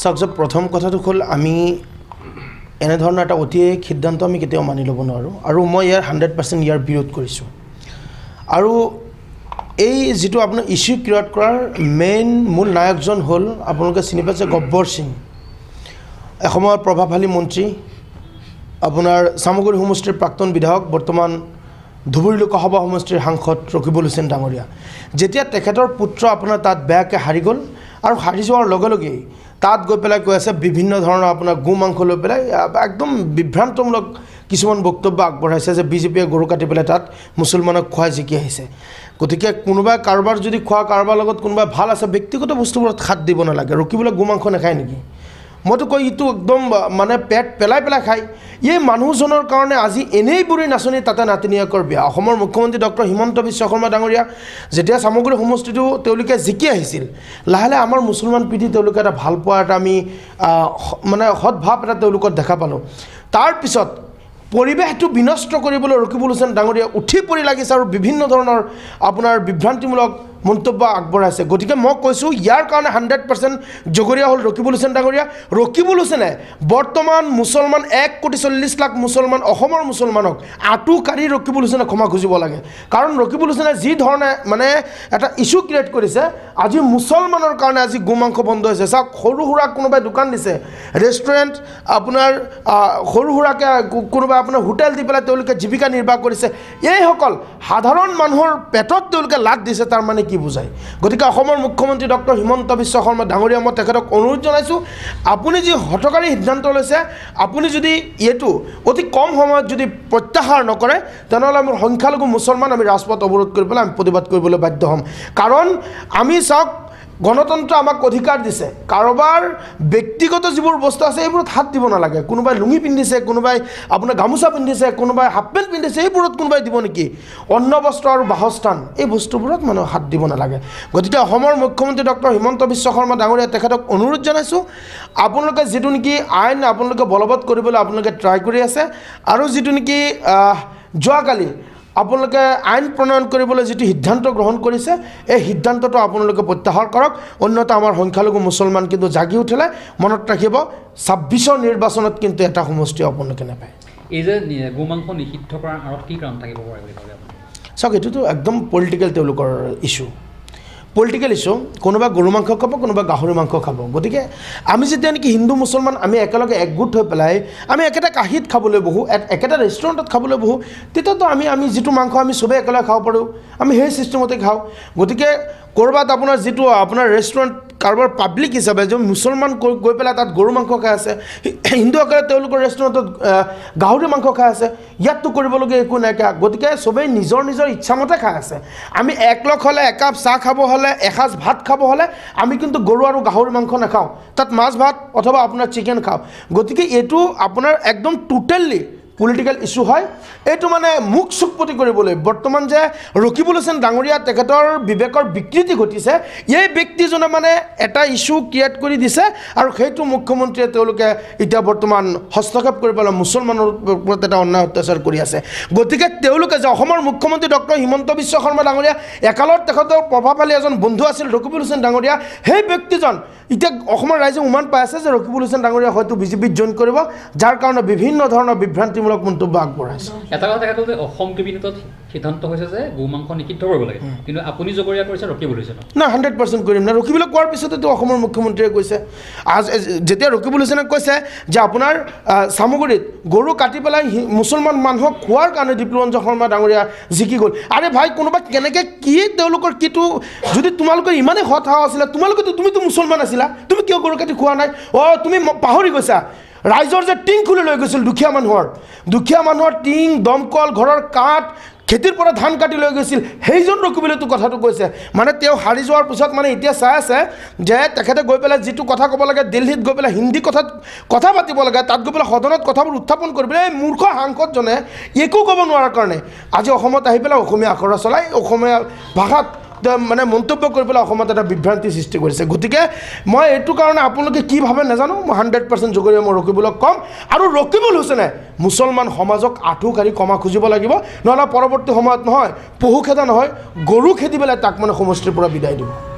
চাওক যে প্ৰথম কথাটো হ'ল আমি এনেধৰণৰ এটা অতি সিদ্ধান্ত আমি কেতিয়াও মানি ল'ব নোৱাৰোঁ আৰু মই ইয়াৰ হাণ্ড্ৰেড পাৰ্চেণ্ট ইয়াৰ বিৰোধ কৰিছোঁ আৰু এই যিটো আপোনাৰ ইছ্যু ক্ৰিয়েট কৰাৰ মেইন মূল নায়কজন হ'ল আপোনালোকে চিনি পাইছে গব্বৰ সিং এসময়ৰ প্ৰভাৱশালী মন্ত্ৰী আপোনাৰ চামগুৰি সমষ্টিৰ প্ৰাক্তন বিধায়ক বৰ্তমান ধুবুৰী লোকসভা সমষ্টিৰ সাংসদ ৰকিবুল হুছেইন ডাঙৰীয়া যেতিয়া তেখেতৰ পুত্ৰ আপোনাৰ তাত বেয়াকৈ হাৰি গ'ল আৰু হাৰি যোৱাৰ লগে লগেই তাত গৈ পেলাই কৈ আছে বিভিন্ন ধৰণৰ আপোনাৰ গো মাংস লৈ পেলাই একদম বিভ্ৰান্তমূলক কিছুমান বক্তব্য আগবঢ়াইছে যে বিজেপিয়ে গৰু কাটি পেলাই তাত মুছলমানক খোৱাই জিকি আহিছে গতিকে কোনোবাই কাৰোবাৰ যদি খোৱা কাৰোবাৰ লগত কোনোবাই ভাল আছে ব্যক্তিগত বস্তুবোৰত হাত দিব নালাগে ৰখিবলৈ গো মাংস নাখায় নেকি মইতো কৈ ইটো একদম মানে পেট পেলাই পেলাই খাই এই মানুহজনৰ কাৰণে আজি এনেই বুঢ়ী নাচনি তাতে নাতিনীয়েকৰ বিয়া অসমৰ মুখ্যমন্ত্ৰী ডক্টৰ হিমন্ত বিশ্ব শৰ্মা ডাঙৰীয়া যেতিয়া চামগুৰি সমষ্টিটো তেওঁলোকে জিকি আহিছিল লাহে লাহে আমাৰ মুছলমান পিঠি তেওঁলোকে এটা ভাল পোৱা এটা আমি মানে সদভাৱ এটা তেওঁলোকত দেখা পালোঁ তাৰপিছত পৰিৱেশটো বিনষ্ট কৰিবলৈ ৰকিবুল হোচেন ডাঙৰীয়া উঠি পৰি লাগিছে আৰু বিভিন্ন ধৰণৰ আপোনাৰ বিভ্ৰান্তিমূলক মন্তব্য আগবঢ়াইছে গতিকে মই কৈছোঁ ইয়াৰ কাৰণে হাণ্ড্ৰেড পাৰ্চেণ্ট জগৰীয়া হ'ল ৰকিবুল হুছেন ডাঙৰীয়া ৰকিবুল হুছেনে বৰ্তমান মুছলমান এক কোটি চল্লিছ লাখ মুছলমান অসমৰ মুছলমানক আঁতু কাঢ়ি ৰকিবুল হুছেনে ক্ষমা খুজিব লাগে কাৰণ ৰকিবুল হুছেনে যি ধৰণে মানে এটা ইছ্যু ক্ৰিয়েট কৰিছে আজি মুছলমানৰ কাৰণে আজি গো মাংস বন্ধ হৈছে চাওক সৰু সুৰা কোনোবাই দোকান দিছে ৰেষ্টুৰেণ্ট আপোনাৰ সৰু সুৰাকৈ কোনোবাই আপোনাৰ হোটেল দি পেলাই তেওঁলোকে জীৱিকা নিৰ্বাহ কৰিছে এইসকল সাধাৰণ মানুহৰ পেটত তেওঁলোকে লাট দিছে তাৰমানে কি বুজায় গতিকে অসমৰ মুখ্যমন্ত্ৰী ডক্টৰ হিমন্ত বিশ্ব শৰ্মা ডাঙৰীয়া মই তেখেতক অনুৰোধ জনাইছোঁ আপুনি যি হতকাৰী সিদ্ধান্ত লৈছে আপুনি যদি এইটো অতি কম সময়ত যদি প্ৰত্যাহাৰ নকৰে তেনেহ'লে আমাৰ সংখ্যালঘু মুছলমান আমি ৰাজপথ অৱৰোধ কৰিবলৈ আমি প্ৰতিবাদ কৰিবলৈ বাধ্য হ'ম কাৰণ আমি চাওক গণতন্ত্ৰ আমাক অধিকাৰ দিছে কাৰোবাৰ ব্যক্তিগত যিবোৰ বস্তু আছে এইবোৰত হাত দিব নালাগে কোনোবাই লুঙি পিন্ধিছে কোনোবাই আপোনাৰ গামোচা পিন্ধিছে কোনোবাই হাফ পেণ্ট পিন্ধিছে এইবোৰত কোনোবাই দিব নেকি অন্ন বস্ত্ৰ আৰু বাসস্থান এই বস্তুবোৰত মানুহে হাত দিব নালাগে গতিকে অসমৰ মুখ্যমন্ত্ৰী ডক্টৰ হিমন্ত বিশ্ব শৰ্মা ডাঙৰীয়া তেখেতক অনুৰোধ জনাইছোঁ আপোনালোকে যিটো নেকি আইন আপোনালোকে বলবৎ কৰিবলৈ আপোনালোকে ট্ৰাই কৰি আছে আৰু যিটো নেকি যোৱাকালি আপোনালোকে আইন প্ৰণয়ন কৰিবলৈ যিটো সিদ্ধান্ত গ্ৰহণ কৰিছে এই সিদ্ধান্তটো আপোনালোকে প্ৰত্যাহাৰ কৰক অন্যতা আমাৰ সংখ্যালঘু মুছলমান কিন্তু জাগি উঠিলে মনত ৰাখিব ছাব্বিছৰ নিৰ্বাচনত কিন্তু এটা সমষ্টি আপোনালোকে নাপায় এই যে গোমাংস নিষিদ্ধ কৰাৰ আঁৰত কি কাৰণ থাকিব পাৰে চাওক এইটোতো একদম পলিটিকেল তেওঁলোকৰ ইছ্যু পলিটিকেল ইছ্যু কোনোবা গৰু মাংস খাব কোনোবা গাহৰি মাংস খাব গতিকে আমি যেতিয়া নেকি হিন্দু মুছলমান আমি একেলগে একগোট হৈ পেলাই আমি একেটা কাঁহীত খাবলৈ বহোঁ একেটা ৰেষ্টুৰেণ্টত খাবলৈ বহোঁ তেতিয়াতো আমি আমি যিটো মাংস আমি চবেই একেলগে খাব পাৰোঁ আমি সেই চিষ্টেমতে খাওঁ গতিকে ক'ৰবাত আপোনাৰ যিটো আপোনাৰ ৰেষ্টুৰেণ্ট কাৰোবাৰ পাব্লিক হিচাপে যে মুছলমান গৈ গৈ পেলাই তাত গৰু মাংস খাই আছে হিন্দুসকলে তেওঁলোকৰ ৰেষ্টুৰেণ্টত গাহৰি মাংস খাই আছে ইয়াততো কৰিবলগীয়া একো নাই কা গতিকে চবেই নিজৰ নিজৰ ইচ্ছামতে খাই আছে আমি এক লগ হ'লে একাপ চাহ খাব হ'লে এসাঁজ ভাত খাব হ'লে আমি কিন্তু গৰু আৰু গাহৰি মাংস নাখাওঁ তাত মাছ ভাত অথবা আপোনাৰ চিকেন খাওঁ গতিকে এইটো আপোনাৰ একদম টোটেলি পলিটিকেল ইছ্যু হয় এইটো মানে মুখ চুকপতি কৰিবলৈ বৰ্তমান যে ৰকিবুল হুছেন ডাঙৰীয়া তেখেতৰ বিবেকৰ বিকৃতি ঘটিছে এই ব্যক্তিজনে মানে এটা ইছ্যু ক্ৰিয়েট কৰি দিছে আৰু সেইটো মুখ্যমন্ত্ৰীয়ে তেওঁলোকে এতিয়া বৰ্তমান হস্তক্ষেপ কৰি পেলাই মুছলমানৰ ওপৰত এটা অন্যায় অত্যাচাৰ কৰি আছে গতিকে তেওঁলোকে যে অসমৰ মুখ্যমন্ত্ৰী ডক্টৰ হিমন্ত বিশ্ব শৰ্মা ডাঙৰীয়া একালত তেখেতৰ প্ৰভাৱশালী এজন বন্ধু আছিল ৰকিবুল হুছেন ডাঙৰীয়া সেই ব্যক্তিজন এতিয়া অসমৰ ৰাইজে উমান পাই আছে যে ৰকিবুল হুছেন ডাঙৰীয়া হয়তো বিজেপিত জইন কৰিব যাৰ কাৰণে বিভিন্ন ধৰণৰ বিভ্ৰান্তি বিৰোধীমূলক মন্তব্য আগবঢ়াইছে এটা কথা কথা যে অসম কেবিনেটত সিদ্ধান্ত হৈছে যে গো মাংস নিষিদ্ধ কৰিব লাগে কিন্তু আপুনি জগৰীয়া কৰিছে ৰখিবলৈ হৈছে নাই হাণ্ড্ৰেড পাৰ্চেণ্ট কৰিম নাই ৰখিবলৈ কোৱাৰ পিছততো অসমৰ মুখ্যমন্ত্ৰীয়ে কৈছে আজ যেতিয়া ৰখিবলৈ হৈছে কৈছে যে আপোনাৰ চামগুৰিত গৰু কাটি পেলাই মুছলমান মানুহক খোৱাৰ কাৰণে দীপ্তৰঞ্জন শৰ্মা ডাঙৰীয়া জিকি গ'ল আৰে ভাই কোনোবা কেনেকৈ কি তেওঁলোকৰ কিটো যদি তোমালোকৰ ইমানেই সৎ আছিলে তোমালোকেতো তুমিতো মুছলমান আছিলা তুমি কিয় গৰু কাটি খোৱা নাই অ' তুমি পাহৰি গৈছা ৰাইজৰ যে টিং খুলি লৈ গৈছিল দুখীয়া মানুহৰ দুখীয়া মানুহৰ টিং দমকল ঘৰৰ কাঠ খেতিৰ পৰা ধান কাটি লৈ গৈছিল সেইজন ৰখিবলৈতো কথাটো কৈছে মানে তেওঁ হাৰি যোৱাৰ পিছত মানে এতিয়া চাই আছে যে তেখেতে গৈ পেলাই যিটো কথা ক'ব লাগে দিল্লীত গৈ পেলাই হিন্দী কথাত কথা পাতিব লাগে তাত গৈ পেলাই সদনত কথাবোৰ উত্থাপন কৰি পেলাই এই মূৰ্খ সাংসদজনে একো ক'ব নোৱাৰাৰ কাৰণে আজি অসমত আহি পেলাই অসমীয়া আখৰা চলাই অসমীয়া ভাষাত মানে মন্তব্য কৰি পেলাই অসমত এটা বিভ্ৰান্তি সৃষ্টি কৰিছে গতিকে মই এইটো কাৰণে আপোনালোকে কি ভাবে নাজানো মই হাণ্ড্ৰেড পাৰ্চেণ্ট জগৰীয়া মই ৰকিবুলক ক'ম আৰু ৰকিবুল হৈছেনে মুছলমান সমাজক আঁঠু কাঢ়ি কমা খুজিব লাগিব নহ'লে পৰৱৰ্তী সময়ত নহয় পহু খেদা নহয় গৰু খেদি পেলাই তাক মানে সমষ্টিৰ পৰা বিদায় দিব